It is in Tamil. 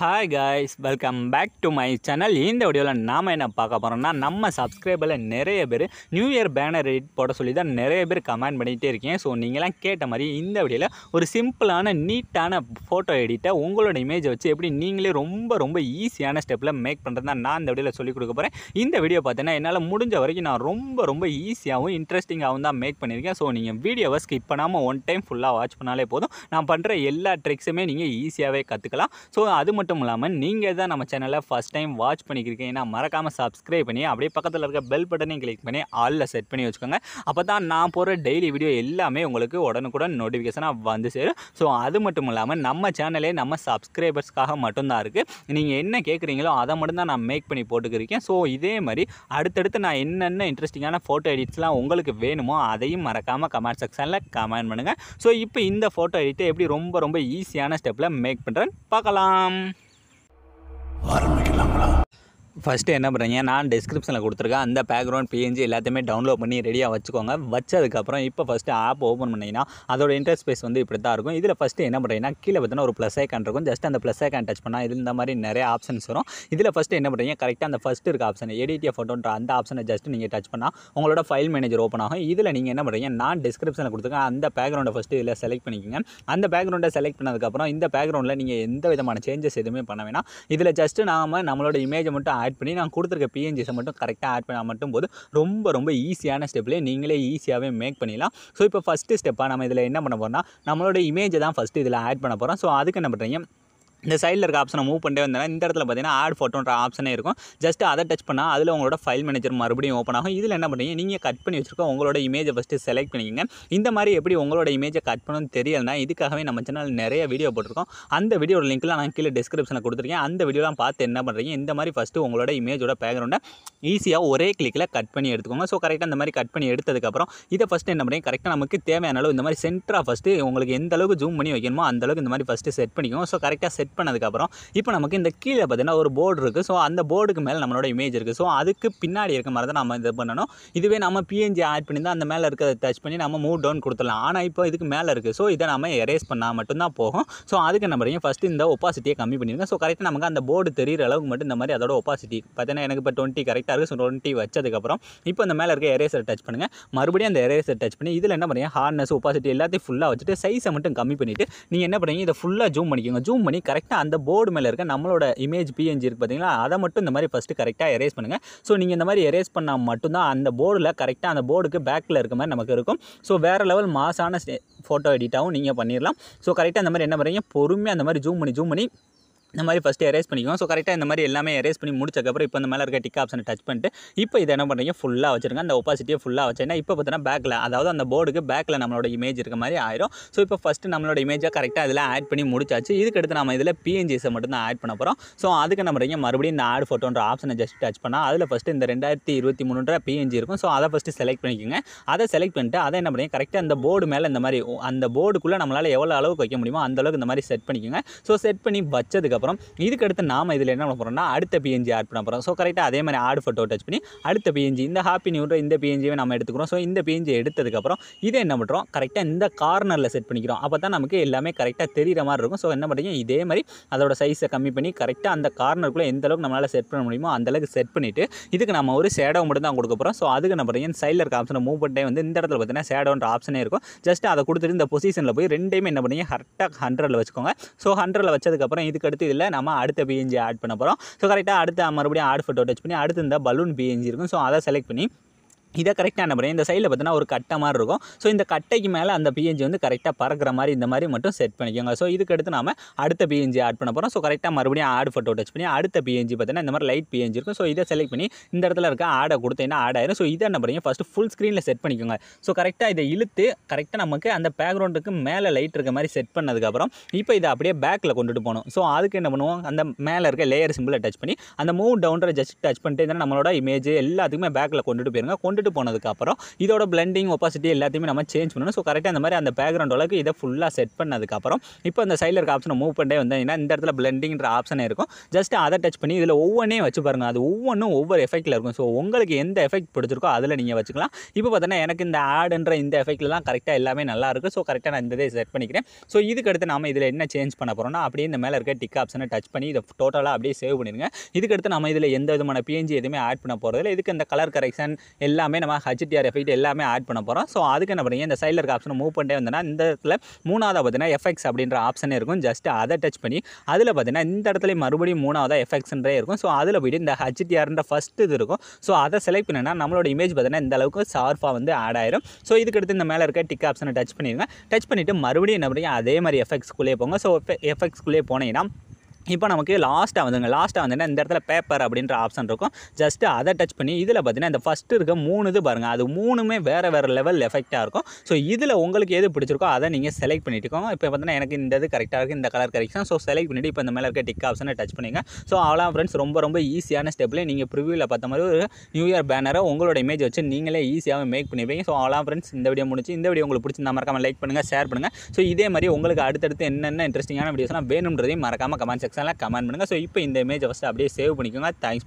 hi guys welcome back to my channel இந்த வீடியோவில் நாம் என்ன பார்க்க போகிறோம்னா நம்ம சப்ஸ்கிரைபரில் நிறைய பேர் நியூ இயர் பேனர் எடிட் போட சொல்லி தான் நிறைய பேர் கமெண்ட் பண்ணிகிட்டே இருக்கேன் ஸோ நீங்களாம் கேட்ட மாதிரி இந்த வீடியோவில் ஒரு சிம்பிளான நீட்டான ஃபோட்டோ எடிட்டை உங்களோட இமேஜை வச்சு எப்படி நீங்களே ரொம்ப ரொம்ப ஈஸியான ஸ்டெப்பில் மேக் பண்ணுறது தான் நான் இந்த வீடியோவில் சொல்லிக் கொடுக்க போகிறேன் இந்த வீடியோ பார்த்தீங்கன்னா என்னால் முடிஞ்ச வரைக்கும் நான் ரொம்ப ரொம்ப ஈஸியாகவும் இன்ட்ரெஸ்டிங்காகவும் தான் மேக் பண்ணியிருக்கேன் ஸோ நீங்கள் வீடியோவை ஸ்கிப் பண்ணாமல் ஒன் டைம் ஃபுல்லாக வாட்ச் பண்ணாலே போதும் நான் பண்ணுற எல்லா ட்ரிக்ஸுமே நீங்கள் ஈஸியாகவே கற்றுக்கலாம் ஸோ அது மட்டும் மட்டும் இல்லாமல் நீங்கள் தான் நம்ம சேனலை ஃபஸ்ட் டைம் வாட்ச் பண்ணிக்கிறீங்கன்னா மறக்காமல் சப்ஸ்கிரைப் பண்ணி அப்படியே பக்கத்தில் இருக்க பெல் பட்டனையும் கிளிக் பண்ணி ஆலில் செட் பண்ணி வச்சுக்கோங்க அப்போ தான் நான் போகிற டெய்லி வீடியோ எல்லாமே உங்களுக்கு உடனுக்குடன் நோட்டிஃபிகேஷனாக வந்து சேரும் ஸோ அது மட்டும் இல்லாமல் நம்ம சேனலே நம்ம சப்ஸ்கிரைபர்ஸ்க்காக மட்டும்தான் இருக்குது நீங்கள் என்ன கேட்குறீங்களோ அதை மட்டும்தான் நான் மேக் பண்ணி போட்டுக்கிருக்கேன் ஸோ இதே மாதிரி அடுத்தடுத்து நான் என்னென்ன இன்ட்ரெஸ்டிங்கான ஃபோட்டோ எடிட்ஸ்லாம் உங்களுக்கு வேணுமோ அதையும் மறக்காமல் கமெண்ட் செக்ஷனில் கமெண்ட் பண்ணுங்கள் ஸோ இப்போ இந்த ஃபோட்டோ எடிட்டை எப்படி ரொம்ப ரொம்ப ஈஸியான ஸ்டெப்பில் மேக் பண்ணுறேன் பார்க்கலாம் ஆரம்பிக்கலாங்களா ஃபஸ்ட்டு என்ன பண்ணுறீங்க நான் டிஸ்கிரிப்ஷனில் கொடுத்துருக்கேன் அந்த பேக்ரவுண்ட் பிஎன்ஜி எல்லாத்தையுமே டவுன்லோட் பண்ணி ரெடியாக வச்சுக்கோங்க வச்சதுக்கப்புறம் இப்போ ஃபஸ்ட்டு ஆப் ஓப்பன் பண்ணிங்கன்னா அதோட இன்டர்ஸ் பேஸ் வந்து இப்படி தான் இருக்கும் இதில் ஃபஸ்ட்டு என்ன பண்ணுறீங்கன்னா கீழே பார்த்தீங்கன்னா ஒரு ப்ளஸ் ஐக்கன் இருக்கும் ஜஸ்ட் அந்த ப்ளஸ் ஐக்கன் டச் பண்ணால் இதில் இந்த மாதிரி நிறைய ஆப்ஷன்ஸ் வரும் இதில் ஃபஸ்ட்டு என்ன பண்ணுறீங்க கரெக்டாக அந்த ஃபஸ்ட்டு இருக்க ஆப்ஷன் எடிடிஎஃப் ஃபோட்டோன்ற அந்த ஆப்ஷனை ஜஸ்ட் நீங்கள் டச் பண்ணால் உங்களோட ஃபைல் மேனேஜர் ஓப்பன் ஆகும் இதில் நீங்கள் என்ன பண்ணுறீங்க நான் டிஸ்கிரிப்ஷனில் கொடுத்துருக்கேன் அந்த பேக்ரவுண்டை ஃபஸ்ட்டு இதில் செலக்ட் பண்ணிக்கோங்க அந்த பேக்ரவுண்டை செலக்ட் பண்ணதுக்கப்புறம் இந்த பேக்ரவுண்டில் நீங்கள் எந்த விதமான சேஞ்சஸ் எதுவுமே பண்ண வேணாம் இதில் ஜஸ்ட்டு நாம் நம்மளோட இமேஜை மட்டும் ஆட் பண்ணி நான் கொடுத்துருக்க பிஎன்ஜிஸை மட்டும் கரெக்டாக ஆட் பண்ணால் மட்டும் போது ரொம்ப ரொம்ப ஈஸியான ஸ்டெப்லேயே நீங்களே ஈஸியாகவே மேக் பண்ணிடலாம் ஸோ இப்போ ஃபஸ்ட்டு ஸ்டெப்பாக நம்ம இதில் என்ன பண்ண போகிறோம்னா நம்மளோட இமேஜை தான் ஃபஸ்ட்டு இதில் ஆட் பண்ண போகிறோம் ஸோ அதுக்கு என்ன பண்ணுறீங்க இந்த சைடில் இருக்க ஆப்ஷனை மூவ் பண்ணிட்டே வந்தேன்னா இந்த இடத்துல பார்த்தீங்கன்னா ஆட் ஃபோட்டோன்ற ஆப்ஷனே இருக்கும் ஜஸ்ட் அதை டச் பண்ணால் அதில் உங்களோட ஃபைல் மேனேஜர் மறுபடியும் ஓப்பன் ஆகும் இதில் என்ன பண்ணுறீங்க நீங்கள் கட் பண்ணி வச்சுருக்கோம் உங்களோட இமேஜை ஃபஸ்ட்டு செலக்ட் பண்ணிக்கோங்க இந்த மாதிரி எப்படி உங்களோட இமேஜை கட் பண்ணணும்னு தெரியலனா இதுக்காகவே நம்ம சேனல் நிறைய வீடியோ போட்டிருக்கோம் அந்த வீடியோட லிங்க்லாம் நான் கீழே டிஸ்கிரிப்ஷனில் கொடுத்துருக்கேன் அந்த வீடியோலாம் பார்த்து என்ன பண்ணுறீங்க இந்த மாதிரி ஃபஸ்ட்டு உங்களோட இமேஜோட பேக்ரவுண்டை ஈஸியாக ஒரே கிளிக்கில் கட் பண்ணி எடுத்துக்கோங்க ஸோ கரெக்டாக இந்த மாதிரி கட் பண்ணி எடுத்ததுக்கப்புறம் இதை ஃபஸ்ட்டு என்ன பண்ணுறீங்க கரெக்டாக நமக்கு தேவையான அளவு இந்த மாதிரி சென்டராக ஃபஸ்ட்டு உங்களுக்கு எந்த அளவுக்கு ஜூம் பண்ணி வைக்கணுமோ அந்தளவுக்கு இந்த மாதிரி ஃபஸ்ட்டு செட் பண்ணிக்கோங்க ஸோ கரெக்டாக செட் செட் பண்ணதுக்கப்புறம் இப்போ நமக்கு இந்த கீழே பார்த்தீங்கன்னா ஒரு போர்டு இருக்குது ஸோ அந்த போர்டுக்கு மேலே நம்மளோட இமேஜ் இருக்குது ஸோ அதுக்கு பின்னாடி இருக்க மாதிரி தான் நம்ம இது பண்ணணும் இதுவே நம்ம பிஎன்ஜி ஆட் தான் அந்த மேலே இருக்கிறத டச் பண்ணி நம்ம மூவ் டவுன் கொடுத்துடலாம் ஆனால் இப்போ இதுக்கு மேலே இருக்குது ஸோ இதை நம்ம எரேஸ் பண்ணால் மட்டும்தான் போகும் ஸோ அதுக்கு நம்பரையும் ஃபஸ்ட்டு இந்த ஒப்பாசிட்டியை கம்மி பண்ணிடுங்க ஸோ கரெக்டாக நமக்கு அந்த போர்டு தெரியிற அளவுக்கு மட்டும் இந்த மாதிரி அதோட ஒப்பாசிட்டி பார்த்தீங்கன்னா எனக்கு இப்போ டுவெண்ட்டி கரெக்டாக இருக்குது ஸோ டுவெண்ட்டி வச்சதுக்கப்புறம் இப்போ அந்த மேலே இருக்க எரேசரை டச் பண்ணுங்கள் மறுபடியும் அந்த எரேசரை டச் பண்ணி இதில் என்ன பண்ணுறீங்க ஹார்ட்னஸ் ஒப்பாசிட்டி எல்லாத்தையும் ஃபுல்லாக வச்சுட்டு சைஸை மட்டும் கம்மி பண்ணிவிட்டு நீங்கள் என்ன பண்ணுறீங்க இதை ஃபுல்லாக ஜூம் பண்ணிக்கோங்க ஜூம் பண்ணி கரெக்ட் கரெக்டாக அந்த போர்டு மேலே இருக்க நம்மளோட இமேஜ் பிஎன்ஜி இருக்குது பார்த்தீங்களா அதை மட்டும் இந்த மாதிரி ஃபஸ்ட்டு கரெக்டாக எரேஸ் பண்ணுங்கள் ஸோ நீங்கள் இந்த மாதிரி எரேஸ் பண்ணால் மட்டும்தான் அந்த போர்டில் கரெக்டாக அந்த போர்டுக்கு பேக்கில் இருக்க மாதிரி நமக்கு இருக்கும் ஸோ வேறு லெவல் மாசான ஃபோட்டோ எடிட்டாகவும் நீங்கள் பண்ணிடலாம் ஸோ கரெக்டாக அந்த மாதிரி என்ன பண்ணுறீங்க பொறுமையாக அந்த மாதிரி ஜூம் பண்ணி ஜூம் பண்ணி இந்த மாதிரி ஃபஸ்ட்டு எரேஸ் பண்ணிக்குவோம் ஸோ கரெக்டாக இந்த மாதிரி எல்லாமே எரேஸ் பண்ணி முடிச்சக்கப்புறம் இப்போ இந்த மேலே இருக்க டிக் ஆப்ஷனை டச் பண்ணிட்டு இப்போ இதை என்ன பண்ணுறீங்க ஃபுல்லாக வச்சுருங்க அந்த ஒப்பாசிட்டியை ஃபுல்லாக வச்சேன்னா இப்போ பார்த்தீங்கன்னா பேக்கில் அதாவது அந்த போர்டுக்கு பேக்கில் நம்மளோட இமேஜ் இருக்க மாதிரி ஆயிரும் ஸோ இப்போ ஃபஸ்ட்டு நம்மளோட இமேஜாக கரெக்டாக இதில் ஆட் பண்ணி முடிச்சாச்சு இதுக்கடுத்து நம்ம இதில் பிஎன்ஜிஸை மட்டும்தான் ஆட் பண்ண போகிறோம் ஸோ அதுக்கு என்ன பண்ணுறீங்க மறுபடியும் இந்த ஆட் ஃபோட்டோன்ற ஆப்ஷனை ஜஸ்ட் டச் பண்ணால் அதில் ஃபஸ்ட்டு இந்த ரெண்டாயிரத்தி இருபத்தி மூணுன்ற பிஎன்ஜி இருக்கும் ஸோ அதை ஃபஸ்ட்டு செலக்ட் பண்ணிக்கோங்க அதை செலக்ட் பண்ணிட்டு அதை என்ன பண்ணுறீங்க கரெக்டாக அந்த போர்டு மேலே இந்த மாதிரி அந்த போர்டுக்குள்ளே நம்மளால் எவ்வளோ அளவுக்கு வைக்க முடியுமோ அந்தளவுக்கு இந்த மாதிரி செட் பண்ணிக்கோங்க ஸோ செட் பண்ணி வச்சதுக்கு அப்புறம் இதுக்கடுத்து நாம் இதில் என்ன பண்ண போகிறோம்னா அடுத்த பிஎன்ஜி ஆட் பண்ண போகிறோம் ஸோ கரெக்டாக அதே மாதிரி ஆட் ஃபோட்டோ டச் பண்ணி அடுத்த பிஎன்ஜி இந்த ஹாப்பி நியூ இந்த பிஎன்ஜியை நம்ம எடுத்துக்கிறோம் ஸோ இந்த பிஎன்ஜி எடுத்ததுக்கப்புறம் இதை என்ன பண்ணுறோம் கரெக்டாக இந்த கார்னரில் செட் பண்ணிக்கிறோம் அப்போ தான் நமக்கு எல்லாமே கரெக்டாக தெரிகிற மாதிரி இருக்கும் ஸோ என்ன பண்ணுறீங்க இதே மாதிரி அதோட சைஸை கம்மி பண்ணி கரெக்டாக அந்த கார்னருக்குள்ளே எந்த அளவுக்கு நம்மளால் செட் பண்ண முடியுமோ அந்தளவுக்கு செட் பண்ணிவிட்டு இதுக்கு நம்ம ஒரு ஷேடோ மட்டும் தான் கொடுக்க போகிறோம் ஸோ அதுக்கு என்ன பண்ணுறீங்க சைடில் இருக்க ஆப்ஷனை மூவ் வந்து இந்த இடத்துல பார்த்தீங்கன்னா ஷேடோன்ற ஆப்ஷனே இருக்கும் ஜஸ்ட் அதை கொடுத்துட்டு இந்த பொசிஷனில் போய் ரெண்டையும் என்ன பண்ணுறீங்க கரெக்டாக ஹண்ட்ரடில் வச்சுக்கோங்க ஸோ ஹண்ட்ரடில் வச்சதுக்கப்புறம் இதுக்கடுத்து இதில் நம்ம அடுத்த பிஎன்ஜி ஆட் பண்ண போகிறோம் ஸோ கரெக்டாக அடுத்த மறுபடியும் ஆட் ஃபோட்டோ டச் பண்ணி அடுத்து இந்த பலூன் பிஎன்ஜி இருக்கும் ஸோ அதை செலக்ட் பண்ணி இதை கரெக்டாக என்ன பண்ணுறேன் இந்த சைடில் பார்த்தீங்கன்னா ஒரு கட்டை மாதிரி இருக்கும் ஸோ இந்த கட்டைக்கு மேலே அந்த பிஎன்ஜி வந்து கரெக்டாக பறக்கிற மாதிரி இந்த மாதிரி மட்டும் செட் பண்ணிக்கோங்க ஸோ இதுக்கடுத்து நம்ம அடுத்த பிஎன்ஜி ஆட் பண்ண போகிறோம் ஸோ கரெக்டாக மறுபடியும் ஆட் ஃபோட்டோ டச் பண்ணி அடுத்த பிஎன்ஜி பார்த்தீங்கன்னா இந்த மாதிரி லைட் பிஎன்ஜி இருக்கும் ஸோ இதை செலக்ட் பண்ணி இந்த இடத்துல இருக்க ஆடை கொடுத்தீங்கன்னா ஆட் ஆயிரும் ஸோ இதை என்ன பண்ணுறீங்க ஃபஸ்ட்டு ஃபுல் ஸ்க்ரீனில் செட் பண்ணிக்கோங்க ஸோ கரெக்டாக இதை இழுத்து கரெக்டாக நமக்கு அந்த பேக்ரவுண்டுக்கு மேலே லைட் இருக்க மாதிரி செட் பண்ணதுக்கப்புறம் இப்போ இதை அப்படியே பேக்கில் கொண்டுட்டு போகணும் ஸோ அதுக்கு என்ன பண்ணுவோம் அந்த மேலே இருக்க லேயர் சிம்பிளை டச் பண்ணி அந்த மூவ் டவுண்டரை ஜஸ்ட் டச் பண்ணிட்டு நம்மளோட இமேஜ் எல்லாத்துக்குமே பேக்கில் கொண்டுட்டு போயிருங்க கொண்டு கொண்டுட்டு போனதுக்கப்புறம் இதோட பிளண்டிங் ஒப்பாசிட்டி எல்லாத்தையுமே நம்ம சேஞ்ச் பண்ணணும் ஸோ கரெக்டாக அந்த மாதிரி அந்த பேக்ரவுண்ட் அளவுக்கு இதை ஃபுல்லாக செட் பண்ணதுக்கப்புறம் இப்போ இந்த சைடில் இருக்க ஆப்ஷனை மூவ் பண்ணிட்டே வந்தீங்கன்னா இந்த இடத்துல பிளண்டிங்கிற ஆப்ஷனே இருக்கும் ஜஸ்ட் அதை டச் பண்ணி இதில் ஒவ்வொன்றே வச்சு பாருங்கள் அது ஒவ்வொன்றும் ஒவ்வொரு எஃபெக்டில் இருக்கும் ஸோ உங்களுக்கு எந்த எஃபெக்ட் பிடிச்சிருக்கோ அதில் நீங்கள் வச்சுக்கலாம் இப்போ பார்த்தீங்கன்னா எனக்கு இந்த ஆடுன்ற இந்த எஃபெக்ட்லாம் கரெக்டாக எல்லாமே நல்லா இருக்குது ஸோ கரெக்டாக நான் இந்த இதை செட் பண்ணிக்கிறேன் ஸோ இதுக்கு அடுத்து நம்ம இதில் என்ன சேஞ்ச் பண்ண போகிறோம்னா அப்படியே இந்த மேலே இருக்க டிக் ஆப்ஷனை டச் பண்ணி இதை டோட்டலாக அப்படியே சேவ் பண்ணிடுங்க இதுக்கடுத்து நம்ம இதில் எந்த விதமான பிஎன்ஜி எதுவுமே ஆட் பண்ண போகிறதில்ல இதுக்கு இந்த கலர் கரெக்ஷன் எல்லாம் எல்லாமே நம்ம ஹச்டிஆர் எஃபெக்ட் எல்லாமே ஆட் பண்ண போகிறோம் ஸோ அதுக்கு என்ன பண்ணி இந்த சைடில் இருக்க ஆப்ஷனை மூவ் பண்ணிட்டே வந்தோன்னா இந்த இடத்துல மூணாவதாக பார்த்தீங்கன்னா எஃப்எக்ஸ் அப்படின்ற ஆப்ஷனே இருக்கும் ஜஸ்ட் அதை டச் பண்ணி அதில் பார்த்தீங்கன்னா இந்த இடத்துல மறுபடியும் மூணாவதாக எஃபெக்ட்ஸ்ன்றே இருக்கும் ஸோ அதில் போய்ட்டு இந்த ஹச்டிஆர்ன்ற ஃபஸ்ட் இது இருக்கும் ஸோ அதை செலக்ட் பண்ணினா நம்மளோட இமேஜ் பார்த்தீங்கன்னா இந்த அளவுக்கு வந்து ஆட் ஆயிரும் ஸோ இதுக்கடுத்து இந்த மேலே இருக்க டிக் ஆப்ஷனை டச் பண்ணிடுங்க டச் பண்ணிவிட்டு மறுபடியும் என்ன பண்ணுறீங்க அதே மாதிரி எஃபெக்ட்ஸ்குள்ளே போங்க ஸோ எஃபெக்ட்ஸ்குள்ளே போனீங்கன்னா இப்போ நமக்கு லாஸ்ட்டாக வந்துங்க லாஸ்ட்டாக வந்துன்னா இந்த இடத்துல பேப்பர் அப்படின்ற ஆப்ஷன் இருக்கும் ஜஸ்ட்டு அதை டச் பண்ணி இதில் பார்த்தீங்கன்னா இந்த ஃபஸ்ட்டு இருக்க மூணு இது பாருங்கள் அது மூணுமே வேறு வேறு லெவல் எஃபெக்டாக இருக்கும் ஸோ இதில் உங்களுக்கு எது பிடிச்சிருக்கோ அதை நீங்கள் செலக்ட் பண்ணிட்டுக்கோங்க இப்போ பார்த்தீங்கன்னா எனக்கு இந்த இது கரெக்டாக இருக்குது இந்த கலர் தான் ஸோ செலக்ட் பண்ணிவிட்டு இப்போ இந்த மேலே இருக்க டிக் ஆப்ஷனை டச் பண்ணிங்க ஸோ அவ்வளோ ஃப்ரெண்ட்ஸ் ரொம்ப ரொம்ப ஈஸியான ஸ்டெப்பில் நீங்கள் ப்ரிவியூவில் பார்த்த மாதிரி ஒரு நியூ இயர் பேனரை உங்களோட இமேஜ் வச்சு நீங்களே ஈஸியாக மேக் பண்ணிப்பீங்க ஸோ அவ்வளோ ஃப்ரெண்ட்ஸ் இந்த வீடியோ முடிச்சு இந்த வீடியோ உங்களுக்கு பிடிச்சி மறக்காமல் லைக் பண்ணுங்கள் ஷேர் பண்ணுங்கள் ஸோ இதே மாதிரி உங்களுக்கு அடுத்தடுத்து என்னென்ன இன்ட்ரெஸ்டிங்கான வீடியோஸ்லாம் வேணுன்றதையும் மறக்காமல் கமெண்ட் செக்ஷன் அடலாம் கமெண்ட் பண்ணுங்க சோ இப்போ இந்த இமேஜை வச்சு அப்படியே சேவ் பண்ணிக்கோங்க தேங்க்ஸ்